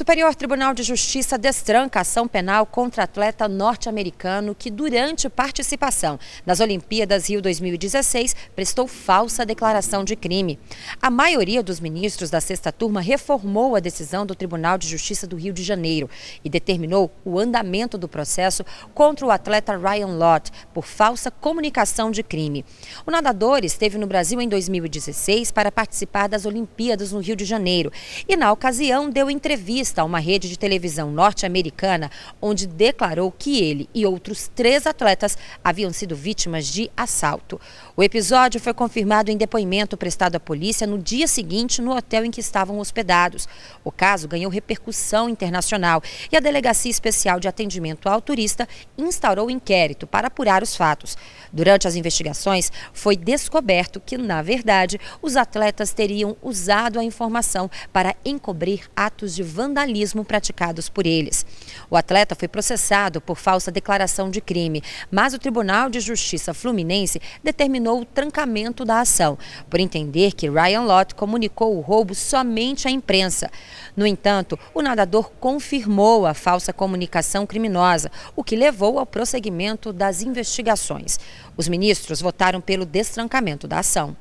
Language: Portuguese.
Superior Tribunal de Justiça destranca ação penal contra atleta norte-americano que, durante participação nas Olimpíadas Rio 2016, prestou falsa declaração de crime. A maioria dos ministros da sexta turma reformou a decisão do Tribunal de Justiça do Rio de Janeiro e determinou o andamento do processo contra o atleta Ryan Lott por falsa comunicação de crime. O nadador esteve no Brasil em 2016 para participar das Olimpíadas no Rio de Janeiro e, na ocasião, deu entrevista entrevista a uma rede de televisão norte-americana, onde declarou que ele e outros três atletas haviam sido vítimas de assalto. O episódio foi confirmado em depoimento prestado à polícia no dia seguinte no hotel em que estavam hospedados. O caso ganhou repercussão internacional e a Delegacia Especial de Atendimento ao Turista instaurou inquérito para apurar os fatos. Durante as investigações, foi descoberto que, na verdade, os atletas teriam usado a informação para encobrir atos de vandalismo vandalismo praticados por eles. O atleta foi processado por falsa declaração de crime, mas o Tribunal de Justiça Fluminense determinou o trancamento da ação, por entender que Ryan Lott comunicou o roubo somente à imprensa. No entanto, o nadador confirmou a falsa comunicação criminosa, o que levou ao prosseguimento das investigações. Os ministros votaram pelo destrancamento da ação.